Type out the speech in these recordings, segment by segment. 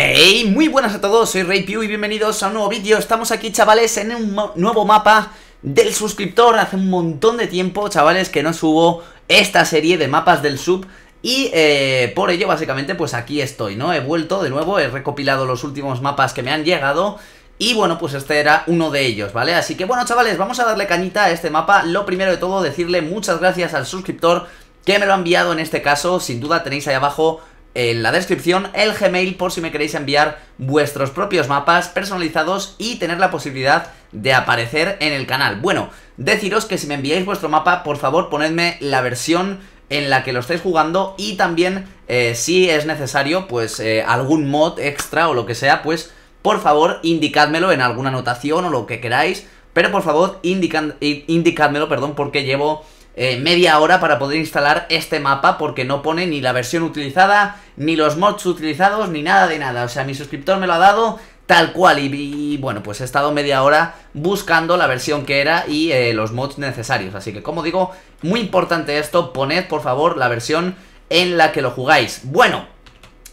¡Hey! Muy buenas a todos, soy RayPew y bienvenidos a un nuevo vídeo. Estamos aquí, chavales, en un nuevo mapa del suscriptor. Hace un montón de tiempo, chavales, que no subo esta serie de mapas del sub. Y eh, por ello, básicamente, pues aquí estoy, ¿no? He vuelto de nuevo, he recopilado los últimos mapas que me han llegado. Y bueno, pues este era uno de ellos, ¿vale? Así que bueno, chavales, vamos a darle cañita a este mapa. Lo primero de todo, decirle muchas gracias al suscriptor que me lo ha enviado en este caso. Sin duda tenéis ahí abajo en la descripción el Gmail por si me queréis enviar vuestros propios mapas personalizados y tener la posibilidad de aparecer en el canal. Bueno, deciros que si me enviáis vuestro mapa, por favor ponedme la versión en la que lo estáis jugando y también eh, si es necesario pues eh, algún mod extra o lo que sea pues por favor indicádmelo en alguna anotación o lo que queráis pero por favor indicad, eh, indicádmelo perdón porque llevo eh, media hora para poder instalar este mapa porque no pone ni la versión utilizada, ni los mods utilizados, ni nada de nada. O sea, mi suscriptor me lo ha dado tal cual y, bueno, pues he estado media hora buscando la versión que era y eh, los mods necesarios. Así que como digo, muy importante esto, poned por favor la versión en la que lo jugáis. Bueno,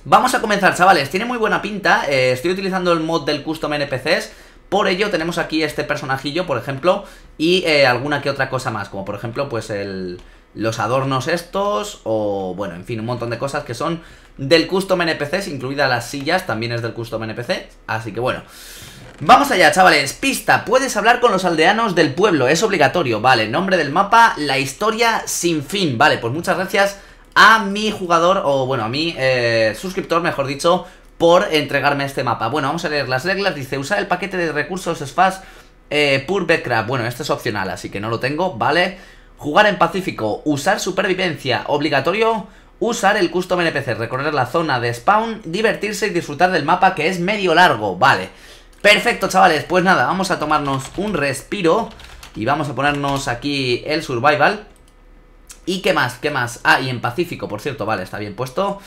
Vamos a comenzar, chavales. Tiene muy buena pinta. Eh, estoy utilizando el mod del Custom NPCs. Por ello tenemos aquí este personajillo, por ejemplo, y eh, alguna que otra cosa más, como por ejemplo pues el, los adornos estos o bueno, en fin, un montón de cosas que son del custom NPC, incluidas las sillas, también es del custom NPC, así que bueno. Vamos allá, chavales, pista, puedes hablar con los aldeanos del pueblo, es obligatorio, vale, nombre del mapa, la historia sin fin, vale, pues muchas gracias a mi jugador, o bueno, a mi eh, suscriptor, mejor dicho, por entregarme este mapa. Bueno, vamos a leer las reglas. Dice, usar el paquete de recursos S.F.A.S. eh, Pur Bueno, esto es opcional, así que no lo tengo, ¿vale? Jugar en pacífico, usar supervivencia, obligatorio... Usar el custom NPC, recorrer la zona de spawn, divertirse y disfrutar del mapa que es medio largo, vale Perfecto chavales, pues nada, vamos a tomarnos un respiro Y vamos a ponernos aquí el survival ¿Y qué más? ¿Qué más? Ah, y en Pacífico, por cierto, vale, está bien puesto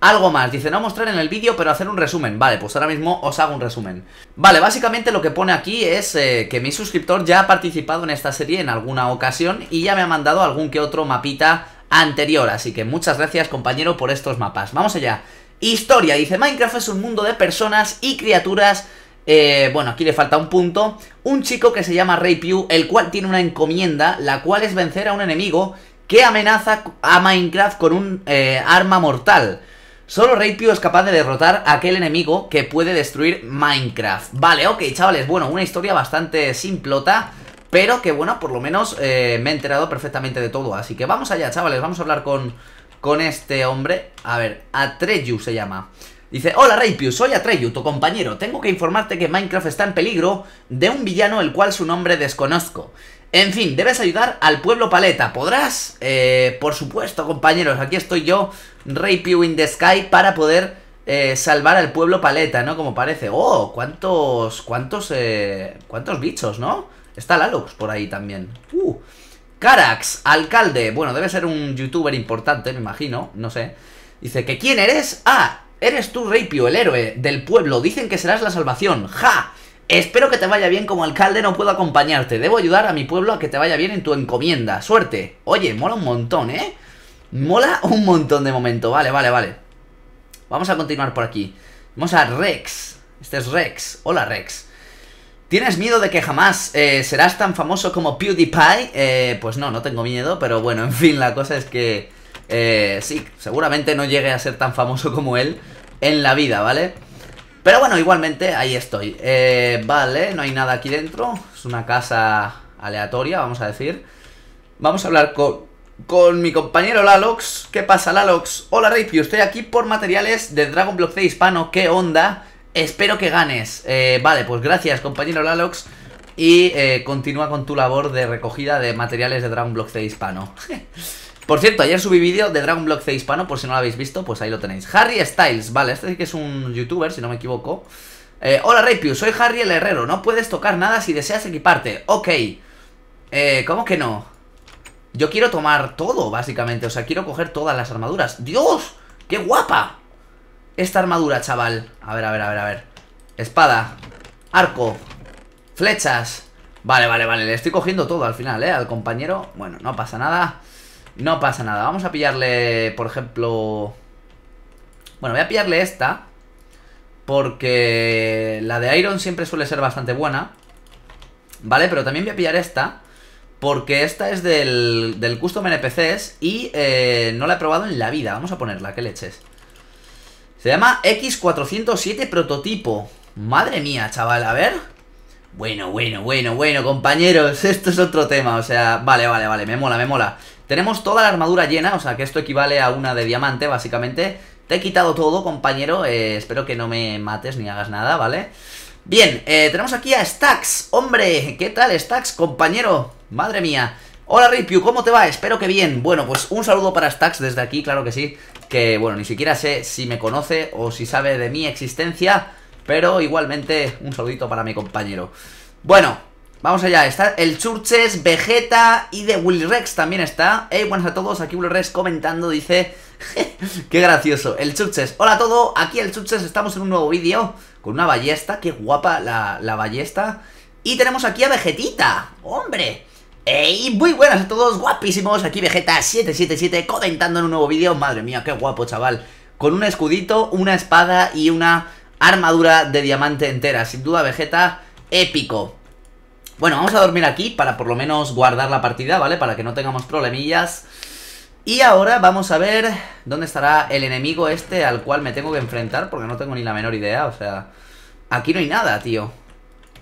algo más, dice no mostrar en el vídeo pero hacer un resumen Vale, pues ahora mismo os hago un resumen Vale, básicamente lo que pone aquí es eh, que mi suscriptor ya ha participado en esta serie en alguna ocasión Y ya me ha mandado algún que otro mapita anterior Así que muchas gracias compañero por estos mapas Vamos allá Historia, dice Minecraft es un mundo de personas y criaturas eh, bueno, aquí le falta un punto. Un chico que se llama Ray Pew, el cual tiene una encomienda, la cual es vencer a un enemigo que amenaza a Minecraft con un eh, arma mortal. Solo Ray es capaz de derrotar a aquel enemigo que puede destruir Minecraft. Vale, ok, chavales, bueno, una historia bastante simplota, pero que bueno, por lo menos eh, me he enterado perfectamente de todo. Así que vamos allá, chavales, vamos a hablar con, con este hombre. A ver, Atreyu se llama. Dice, hola Raypius, soy Atreyu, tu compañero. Tengo que informarte que Minecraft está en peligro de un villano el cual su nombre desconozco. En fin, debes ayudar al pueblo paleta. ¿Podrás? Eh, por supuesto, compañeros. Aquí estoy yo, Rey in the Sky, para poder eh, salvar al pueblo paleta, ¿no? Como parece. ¡Oh! ¿Cuántos. cuántos. Eh, cuántos bichos, ¿no? Está Lalox por ahí también. ¡Uh! Carax, alcalde. Bueno, debe ser un youtuber importante, me imagino. No sé. Dice que ¿quién eres? Ah, eres tú, Rey el héroe del pueblo. Dicen que serás la salvación. ¡Ja! Espero que te vaya bien como alcalde, no puedo acompañarte. Debo ayudar a mi pueblo a que te vaya bien en tu encomienda. Suerte. Oye, mola un montón, ¿eh? Mola un montón de momento. Vale, vale, vale. Vamos a continuar por aquí. Vamos a Rex. Este es Rex. Hola, Rex. ¿Tienes miedo de que jamás eh, serás tan famoso como PewDiePie? Eh, pues no, no tengo miedo, pero bueno, en fin, la cosa es que... Eh, sí, seguramente no llegue a ser tan famoso como él en la vida, ¿vale? vale pero bueno, igualmente, ahí estoy. Eh, vale, no hay nada aquí dentro. Es una casa aleatoria, vamos a decir. Vamos a hablar con, mi compañero Lalox. ¿Qué pasa, Lalox? Hola, Ripio, estoy aquí por materiales de Dragon Block C hispano. ¿Qué onda? Espero que ganes. Eh, vale, pues gracias, compañero Lalox. Y eh, continúa con tu labor de recogida de materiales de Dragon Block C hispano. Por cierto, ayer subí vídeo de Dragon Block C hispano, por si no lo habéis visto, pues ahí lo tenéis. Harry Styles, vale, este sí que es un youtuber, si no me equivoco. Eh, Hola Raypiu, soy Harry el Herrero, no puedes tocar nada si deseas equiparte. Ok, eh, ¿cómo que no? Yo quiero tomar todo, básicamente, o sea, quiero coger todas las armaduras. ¡Dios! ¡Qué guapa! Esta armadura, chaval. A ver, a ver, a ver, a ver. Espada, arco, flechas. Vale, vale, vale, le estoy cogiendo todo al final, ¿eh? Al compañero, bueno, no pasa nada. No pasa nada. Vamos a pillarle, por ejemplo... Bueno, voy a pillarle esta. Porque la de Iron siempre suele ser bastante buena. ¿Vale? Pero también voy a pillar esta. Porque esta es del, del custom NPCs y eh, no la he probado en la vida. Vamos a ponerla, que leches. Se llama X407 prototipo. Madre mía, chaval, a ver. Bueno, bueno, bueno, bueno, compañeros. Esto es otro tema, o sea... Vale, vale, vale, me mola, me mola. Tenemos toda la armadura llena, o sea que esto equivale a una de diamante, básicamente. Te he quitado todo, compañero. Eh, espero que no me mates ni hagas nada, ¿vale? Bien, eh, tenemos aquí a Stax. ¡Hombre! ¿Qué tal, Stax, compañero? ¡Madre mía! Hola Ripiu, ¿cómo te va? Espero que bien. Bueno, pues un saludo para Stax desde aquí, claro que sí. Que bueno, ni siquiera sé si me conoce o si sabe de mi existencia. Pero igualmente un saludito para mi compañero. Bueno, Vamos allá, está el Churches, Vegeta y de Willy también está. Hey, buenas a todos, aquí Willy comentando, dice... qué gracioso, el Churches. Hola a todos aquí el Churches, estamos en un nuevo vídeo con una ballesta, qué guapa la, ballesta. Y tenemos aquí a Vegetita, hombre. ¡Ey! muy buenas a todos, guapísimos, aquí Vegeta777 comentando en un nuevo vídeo. Madre mía, qué guapo, chaval. Con un escudito, una espada y una armadura de diamante entera. Sin duda, Vegeta, épico. Bueno, vamos a dormir aquí para por lo menos guardar la partida, ¿vale? Para que no tengamos problemillas. Y ahora vamos a ver dónde estará el enemigo este al cual me tengo que enfrentar porque no tengo ni la menor idea, o sea... Aquí no hay nada, tío.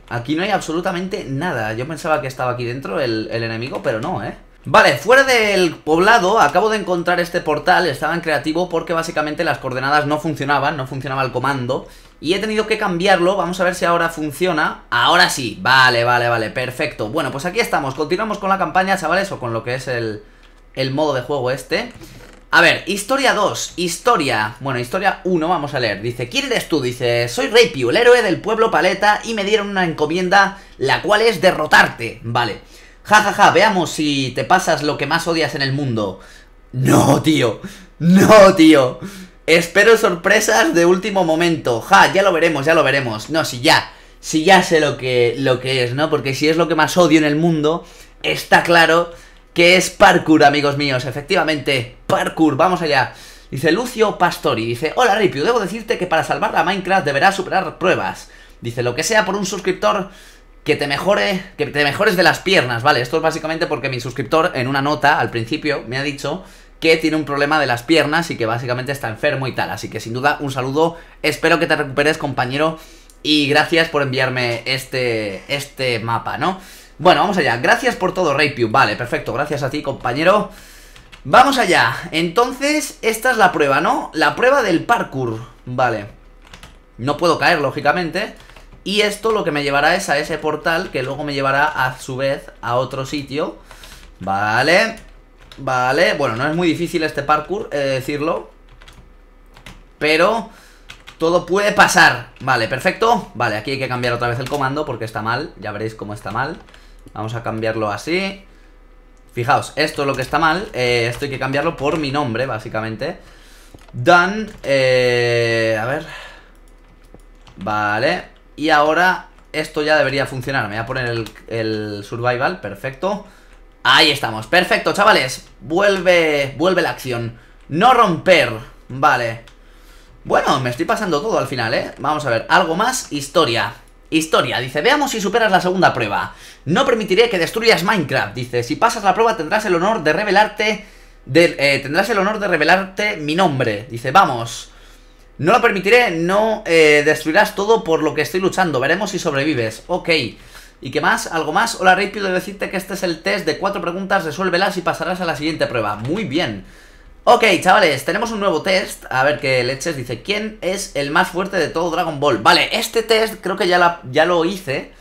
Aquí no hay absolutamente nada. Yo pensaba que estaba aquí dentro el, el enemigo, pero no, ¿eh? Vale, fuera del poblado acabo de encontrar este portal, estaba en creativo porque básicamente las coordenadas no funcionaban, no funcionaba el comando y he tenido que cambiarlo, vamos a ver si ahora funciona. Ahora sí, vale, vale, vale, perfecto. Bueno, pues aquí estamos, continuamos con la campaña, chavales, o con lo que es el, el modo de juego este. A ver, historia 2, historia, bueno, historia 1, vamos a leer. Dice, ¿quién eres tú? Dice, soy Rey el héroe del pueblo Paleta, y me dieron una encomienda, la cual es derrotarte. Vale. Ja, ja, ja, veamos si te pasas lo que más odias en el mundo. No, tío. No, tío. Espero sorpresas de último momento. Ja, ya lo veremos, ya lo veremos. No, si ya, si ya sé lo que, lo que es, ¿no? Porque si es lo que más odio en el mundo, está claro que es parkour, amigos míos. Efectivamente, parkour, vamos allá. Dice Lucio Pastori, dice, hola Ripio, debo decirte que para salvar la Minecraft deberás superar pruebas. Dice, lo que sea por un suscriptor que te mejore, que te mejores de las piernas, ¿vale? Esto es básicamente porque mi suscriptor en una nota al principio me ha dicho que tiene un problema de las piernas y que básicamente está enfermo y tal. Así que sin duda, un saludo. Espero que te recuperes, compañero. Y gracias por enviarme este, este mapa, ¿no? Bueno, vamos allá. Gracias por todo, Raypew. Vale, perfecto. Gracias a ti, compañero. Vamos allá. Entonces, esta es la prueba, ¿no? La prueba del parkour. Vale. No puedo caer, lógicamente. Y esto lo que me llevará es a ese portal que luego me llevará a su vez a otro sitio. Vale. Vale, bueno, no es muy difícil este parkour, decirlo Pero todo puede pasar Vale, perfecto Vale, aquí hay que cambiar otra vez el comando porque está mal Ya veréis cómo está mal Vamos a cambiarlo así Fijaos, esto es lo que está mal eh, Esto hay que cambiarlo por mi nombre, básicamente Dan eh, A ver Vale Y ahora esto ya debería funcionar Me voy a poner el, el survival, perfecto Ahí estamos, perfecto, chavales Vuelve, vuelve la acción No romper, vale Bueno, me estoy pasando todo al final, eh Vamos a ver, algo más, historia Historia, dice, veamos si superas la segunda prueba No permitiré que destruyas Minecraft Dice, si pasas la prueba tendrás el honor de revelarte de, eh, Tendrás el honor de revelarte mi nombre Dice, vamos No lo permitiré, no eh, destruirás todo por lo que estoy luchando Veremos si sobrevives, ok ¿Y qué más? ¿Algo más? Hola Rey, pido decirte que este es el test de cuatro preguntas, resuélvelas y pasarás a la siguiente prueba. Muy bien. Ok, chavales, tenemos un nuevo test. A ver qué leches dice. ¿Quién es el más fuerte de todo Dragon Ball? Vale, este test creo que ya, ya lo hice.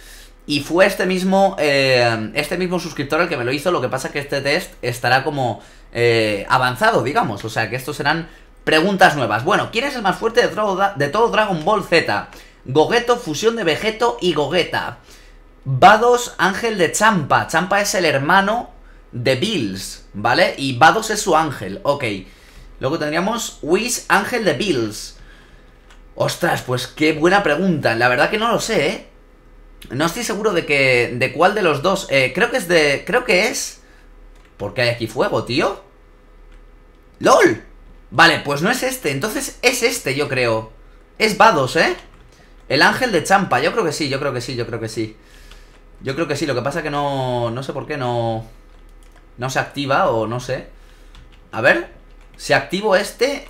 Y fue este mismo, eh, este mismo suscriptor el que me lo hizo. Lo que pasa es que este test estará como eh, avanzado, digamos. O sea que estos serán preguntas nuevas. Bueno, ¿quién es el más fuerte de todo, Dragon Ball Z? Gogeto, fusión de Vegeto y Gogeta. Vados ángel de Champa. Champa es el hermano de Bills, ¿vale? Y Vados es su ángel, ok. Luego tendríamos Wish ángel de Bills. Ostras, pues qué buena pregunta. La verdad que no lo sé, ¿eh? No estoy seguro de que de cuál de los dos. Eh, creo que es de... Creo que es... ¿Por qué hay aquí fuego, tío? ¡Lol! Vale, pues no es este. Entonces es este, yo creo. Es Vados, ¿eh? El ángel de Champa. Yo creo que sí, yo creo que sí, yo creo que sí. Yo creo que sí, lo que pasa es que no... No sé por qué no... No se activa o no sé. A ver. Si activo este...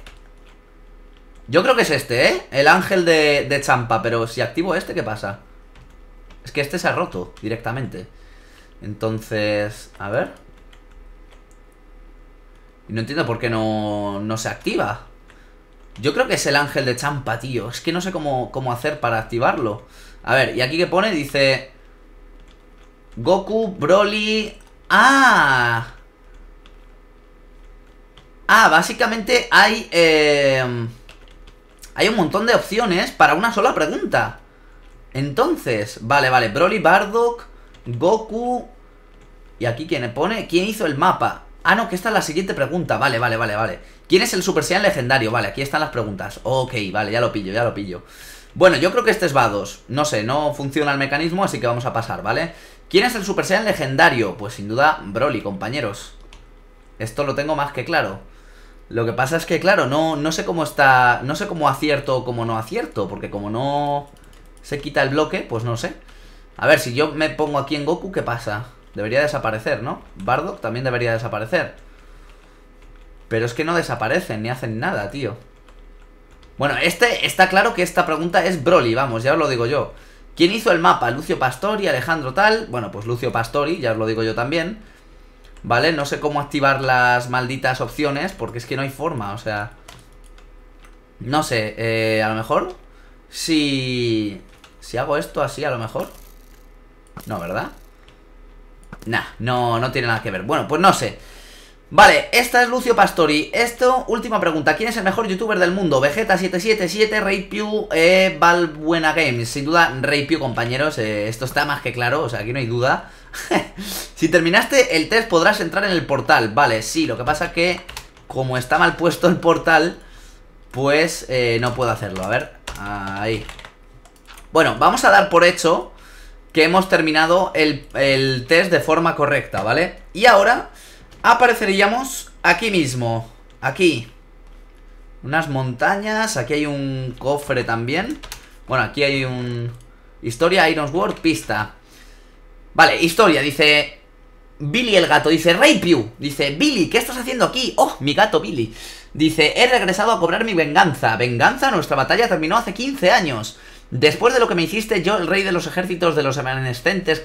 Yo creo que es este, ¿eh? El ángel de, champa. Pero si activo este, ¿qué pasa? Es que este se ha roto directamente. Entonces... A ver. Y no entiendo por qué no, no se activa. Yo creo que es el ángel de champa, tío. Es que no sé cómo, cómo hacer para activarlo. A ver, y aquí que pone, dice... Goku, Broly... ¡Ah! Ah, básicamente hay... Em, hay un montón de opciones para una sola pregunta. Entonces, vale, vale. Broly, Bardock, Goku... ¿Y aquí quién pone? ¿Quién hizo el mapa? Ah, no, que esta es la siguiente pregunta. Vale, vale, vale, vale. ¿Quién es el Super Saiyan legendario? Vale, aquí están las preguntas. Ok, vale, ya lo pillo, ya lo pillo. Bueno, yo creo que este es Vados. No sé, no funciona el mecanismo, así que vamos a pasar, ¿vale? ¿Quién es el Super Saiyan legendario? Pues sin duda Broly, compañeros. Esto lo tengo más que claro. Lo que pasa es que, claro, no, no sé cómo está... No sé cómo acierto o cómo no acierto, porque como no se quita el bloque, pues no sé. A ver, si yo me pongo aquí en Goku, ¿qué pasa? Debería desaparecer, ¿no? Bardock también debería desaparecer. Pero es que no desaparecen ni hacen nada, tío. Bueno, este está claro que esta pregunta es Broly, vamos, ya os lo digo yo. ¿Quién hizo el mapa? Lucio Pastori, Alejandro tal. Bueno, pues Lucio Pastori, ya os lo digo yo también. ¿Vale? No sé cómo activar las malditas opciones porque es que no hay forma, o sea... No sé, eh, a lo mejor... Si... Si hago esto así, a lo mejor... No, ¿verdad? Nah, no, no tiene nada que ver. Bueno, pues no sé. Vale, esta es Lucio Pastori. Esto, última pregunta. ¿Quién es el mejor youtuber del mundo? Vegeta777, RayPew, eh, Valbuena Games. Sin duda, RayPew, compañeros. Eh, esto está más que claro, o sea, aquí no hay duda. si terminaste el test, podrás entrar en el portal. Vale, sí, lo que pasa que, como está mal puesto el portal, pues eh, no puedo hacerlo. A ver, ahí. Bueno, vamos a dar por hecho que hemos terminado el, el test de forma correcta, ¿vale? Y ahora apareceríamos aquí mismo, aquí. Unas montañas, aquí hay un cofre también. Bueno, aquí hay un... Historia, Ironsword, pista. Vale, historia, dice... Billy el gato, dice Pew. dice Billy, ¿qué estás haciendo aquí? Oh, mi gato Billy. Dice, he regresado a cobrar mi venganza. Venganza, nuestra batalla terminó hace 15 años. Después de lo que me hiciste yo, el rey de los ejércitos de los evanescentes,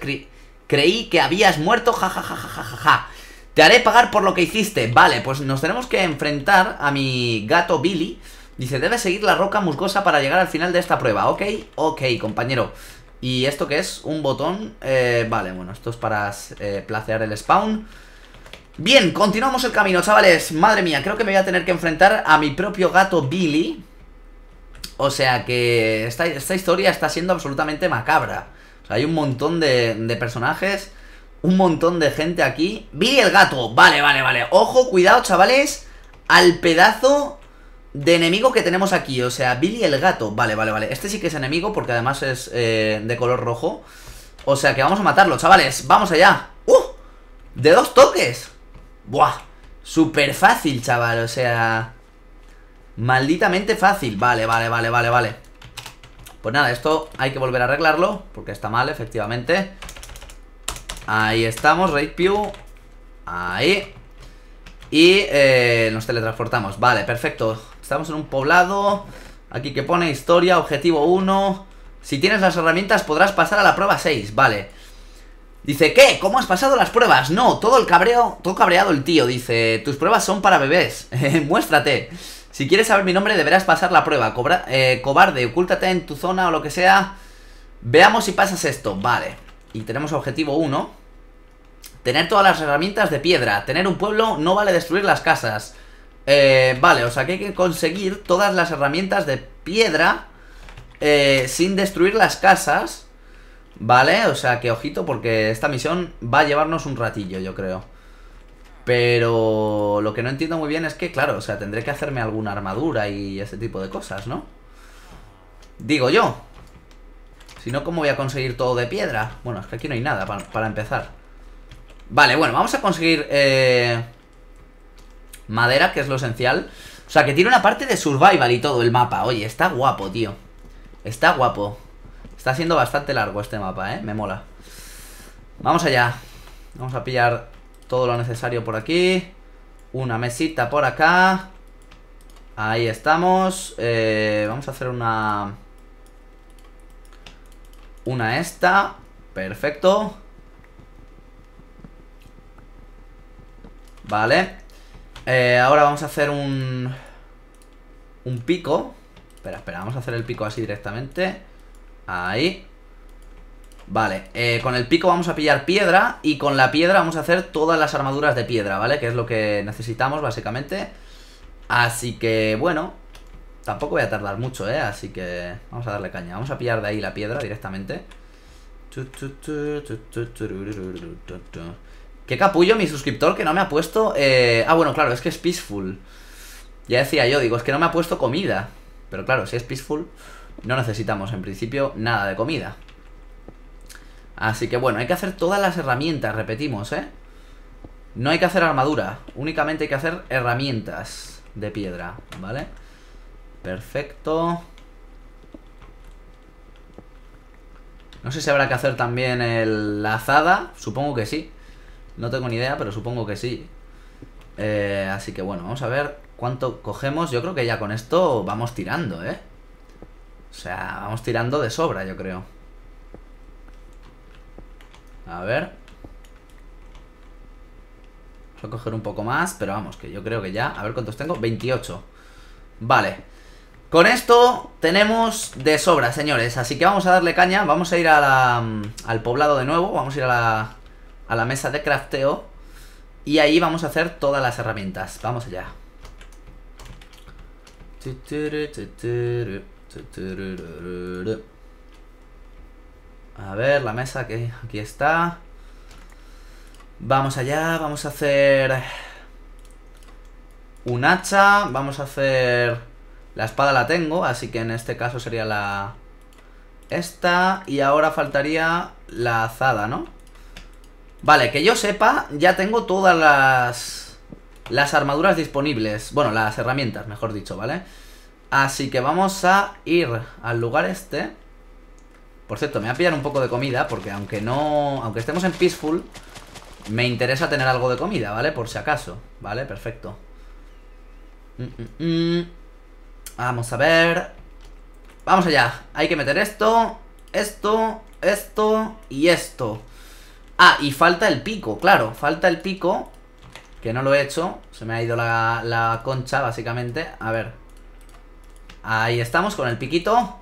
creí que habías muerto, jajajajajaja. Ja, ja, ja, te haré pagar por lo que hiciste. Vale, pues nos tenemos que enfrentar a mi gato Billy. Dice, debe seguir la roca musgosa para llegar al final de esta prueba. Ok, ok, compañero. ¿Y esto qué es? Un botón. Eh, vale, bueno, esto es para eh, placear el spawn. Bien, continuamos el camino, chavales. Madre mía, creo que me voy a tener que enfrentar a mi propio gato Billy. O sea que esta, historia está siendo absolutamente macabra. O sea, hay un montón de personajes un montón de gente aquí. Billy el gato. Vale, vale, vale. Ojo, cuidado, chavales. Al pedazo de enemigo que tenemos aquí. O sea, Billy el gato. Vale, vale, vale. Este sí que es enemigo porque además es eh, de color rojo. O sea que vamos a matarlo, chavales. Vamos allá. ¡Uh! De dos toques. Buah. Súper fácil, chaval. O sea... Malditamente fácil. Vale, vale, vale, vale, vale. Pues nada, esto hay que volver a arreglarlo porque está mal, efectivamente. Ahí estamos, Raid Pew. Ahí. Y eh, nos teletransportamos. Vale, perfecto. Estamos en un poblado. Aquí que pone historia, objetivo 1. Si tienes las herramientas podrás pasar a la prueba 6. Vale. Dice, ¿qué? ¿Cómo has pasado las pruebas? No, todo el cabreo, todo cabreado el tío. Dice, tus pruebas son para bebés. Muéstrate. Si quieres saber mi nombre deberás pasar la prueba. Eh, cobarde, ocúltate en tu zona o lo que sea. Veamos si pasas esto. Vale. Y tenemos objetivo 1. Tener todas las herramientas de piedra. Tener un pueblo no vale destruir las casas. Eh, vale, o sea que hay que conseguir todas las herramientas de piedra eh, sin destruir las casas. Vale, o sea que ojito porque esta misión va a llevarnos un ratillo, yo creo. Pero lo que no entiendo muy bien es que, claro, o sea, tendré que hacerme alguna armadura y ese tipo de cosas, ¿no? Digo yo. Si no, ¿cómo voy a conseguir todo de piedra? Bueno, es que aquí no hay nada para, para empezar. Vale, bueno, vamos a conseguir eh, madera, que es lo esencial. O sea, que tiene una parte de survival y todo el mapa. Oye, está guapo, tío. Está guapo. Está siendo bastante largo este mapa, ¿eh? Me mola. Vamos allá. Vamos a pillar todo lo necesario por aquí. Una mesita por acá. Ahí estamos. Eh, vamos a hacer una... Una esta. Perfecto. Vale eh, Ahora vamos a hacer un... Un pico Espera, espera, vamos a hacer el pico así directamente Ahí Vale, eh, con el pico vamos a pillar piedra Y con la piedra vamos a hacer todas las armaduras de piedra, ¿vale? Que es lo que necesitamos básicamente Así que, bueno Tampoco voy a tardar mucho, ¿eh? Así que vamos a darle caña Vamos a pillar de ahí la piedra directamente Qué capullo mi suscriptor que no me ha puesto... Eh, ah, bueno, claro, es que es peaceful. Ya decía yo, digo, es que no me ha puesto comida. Pero claro, si es peaceful, no necesitamos en principio nada de comida. Así que bueno, hay que hacer todas las herramientas, repetimos, ¿eh? No hay que hacer armadura, únicamente hay que hacer herramientas de piedra, ¿vale? Perfecto. No sé si habrá que hacer también la azada, supongo que sí. No tengo ni idea, pero supongo que sí. Eh, así que bueno, vamos a ver cuánto cogemos. Yo creo que ya con esto vamos tirando, ¿eh? O sea, vamos tirando de sobra, yo creo. A ver. Vamos a coger un poco más, pero vamos, que yo creo que ya... A ver cuántos tengo. 28. Vale. Con esto tenemos de sobra, señores. Así que vamos a darle caña. Vamos a ir a mm, al poblado de nuevo. Vamos a ir a la, a la mesa de crafteo y ahí vamos a hacer todas las herramientas. Vamos allá. A ver, la mesa que aquí está. Vamos allá, vamos a hacer un hacha, vamos a hacer... La espada la tengo, así que en este caso sería la... Esta, y ahora faltaría la azada, ¿no? Vale, que yo sepa, ya tengo todas las... Las armaduras disponibles. Bueno, las herramientas, mejor dicho, ¿vale? Así que vamos a ir al lugar este. Por cierto, me voy a pillar un poco de comida, porque aunque no... Aunque estemos en Peaceful, me interesa tener algo de comida, ¿vale? Por si acaso, ¿vale? Perfecto. Mm, mm, mm. Vamos a ver. Vamos allá. Hay que meter esto, esto, esto y esto. Ah, y falta el pico, claro, falta el pico Que no lo he hecho Se me ha ido la, concha, básicamente A ver Ahí estamos con el piquito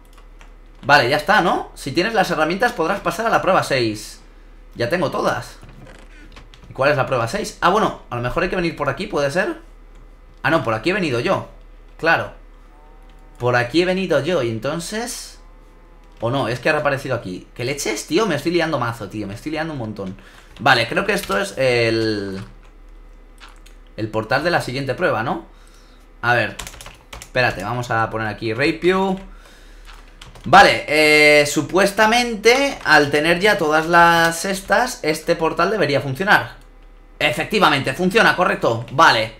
Vale, ya está, ¿no? Si tienes las herramientas podrás pasar a la prueba 6 Ya tengo todas ¿Y cuál es la prueba 6? Ah, bueno, a lo mejor hay que venir por aquí, ¿puede ser? Ah, no, por aquí he venido yo Claro Por aquí he venido yo y entonces... O no, es que ha reaparecido aquí. ¿Qué leches, tío? Me estoy liando mazo, tío. Me estoy liando un montón. Vale, creo que esto es el... El portal de la siguiente prueba, ¿no? A ver. Espérate, vamos a poner aquí Raypio. Vale, eh, supuestamente al tener ya todas las estas, este portal debería funcionar. Efectivamente, funciona, correcto. Vale.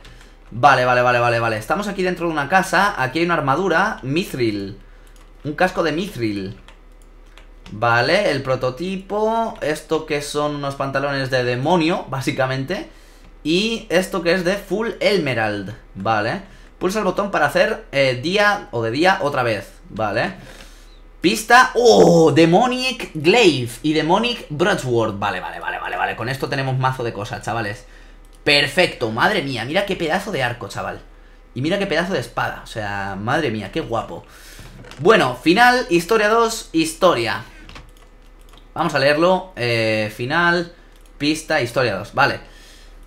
Vale, vale, vale, vale, vale. Estamos aquí dentro de una casa. Aquí hay una armadura. Mithril. Un casco de Mithril. Vale, el prototipo, esto que son unos pantalones de demonio, básicamente, y esto que es de Full Emerald, vale. Pulsa el botón para hacer eh, día o de día otra vez, vale. Pista, ¡oh! Demonic Glaive y Demonic Broadsword, vale, vale, vale, vale, vale, con esto tenemos mazo de cosas, chavales. Perfecto, madre mía, mira qué pedazo de arco, chaval. Y mira qué pedazo de espada, o sea, madre mía, qué guapo. Bueno, final, historia 2, historia. Vamos a leerlo. Eh, final, pista, historia 2. Vale.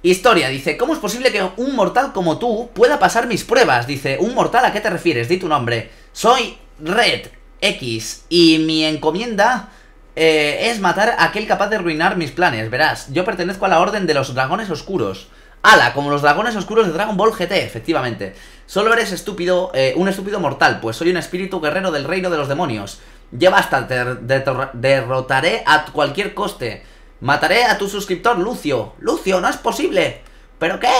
Historia, dice, ¿cómo es posible que un mortal como tú pueda pasar mis pruebas? Dice, ¿un mortal a qué te refieres? Di tu nombre. Soy Red X y mi encomienda eh, es matar a aquel capaz de arruinar mis planes. Verás, yo pertenezco a la orden de los dragones oscuros. Ala, como los dragones oscuros de Dragon Ball GT, efectivamente. Solo eres estúpido, eh, un estúpido mortal, pues soy un espíritu guerrero del reino de los demonios. Ya basta, te derrotaré a cualquier coste. Mataré a tu suscriptor, Lucio. Lucio, no es posible. ¿Pero qué?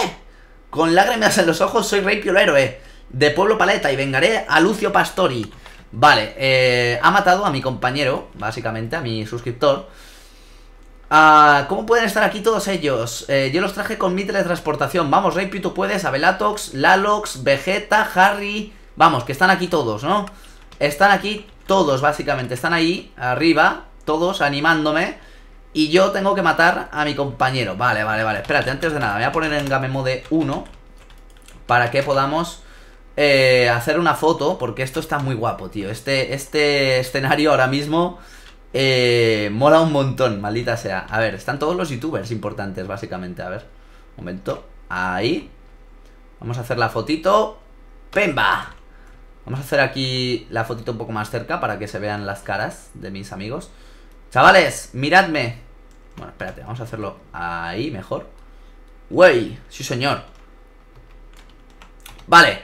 Con lágrimas en los ojos soy rey el héroe de Pueblo Paleta y vengaré a Lucio Pastori. Vale, eh, ha matado a mi compañero, básicamente, a mi suscriptor. Ah, ¿Cómo pueden estar aquí todos ellos? Eh, yo los traje con mi teletransportación. Vamos, Rey tú puedes, Abelatox, Lalox, Vegeta, Harry... Vamos, que están aquí todos, ¿no? Están aquí todos básicamente están ahí, arriba, todos animándome. Y yo tengo que matar a mi compañero. Vale, vale, vale. Espérate, antes de nada, voy a poner en game mode 1 para que podamos eh, hacer una foto, porque esto está muy guapo, tío. Este, este escenario ahora mismo eh, mola un montón, maldita sea. A ver, están todos los youtubers importantes, básicamente. A ver, un momento. Ahí. Vamos a hacer la fotito. ¡Pemba! Vamos a hacer aquí la fotito un poco más cerca para que se vean las caras de mis amigos. Chavales, miradme. Bueno, espérate, vamos a hacerlo ahí mejor. Wey, sí señor. Vale,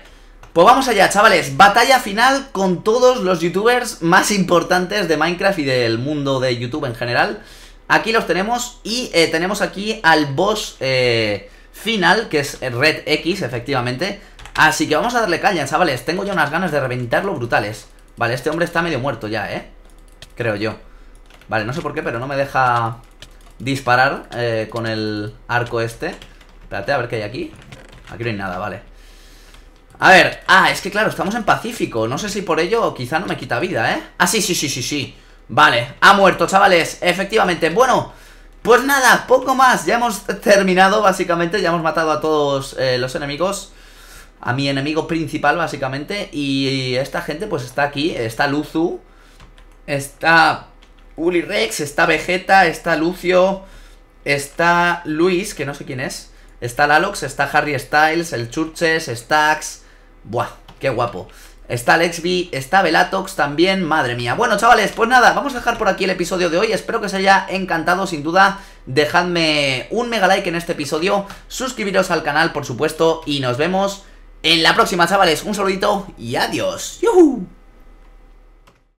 pues vamos allá, chavales. Batalla final con todos los youtubers más importantes de Minecraft y del mundo de YouTube en general. Aquí los tenemos y eh, tenemos aquí al boss eh, final, que es Red X, efectivamente. Así que vamos a darle caña, chavales Tengo ya unas ganas de reventarlo brutales Vale, este hombre está medio muerto ya, ¿eh? Creo yo Vale, no sé por qué, pero no me deja disparar eh, con el arco este Espérate, a ver qué hay aquí Aquí no hay nada, vale A ver, ah, es que claro, estamos en Pacífico No sé si por ello quizá no me quita vida, ¿eh? Ah, sí, sí, sí, sí, sí Vale, ha muerto, chavales, efectivamente Bueno, pues nada, poco más Ya hemos terminado, básicamente Ya hemos matado a todos eh, los enemigos a mi enemigo principal, básicamente. Y esta gente, pues está aquí. Está Luzu. Está Uli Rex. Está Vegeta. Está Lucio. Está Luis, que no sé quién es. Está Lalox. Está Harry Styles. El Churches. Stax, Buah, qué guapo. Está Lexby, está Velatox también, madre mía. Bueno, chavales, pues nada, vamos a dejar por aquí el episodio de hoy. Espero que os haya encantado, sin duda. Dejadme un mega like en este episodio, suscribiros al canal, por supuesto, y nos vemos en la próxima, chavales, un saludito y adiós. ¡Yuhu!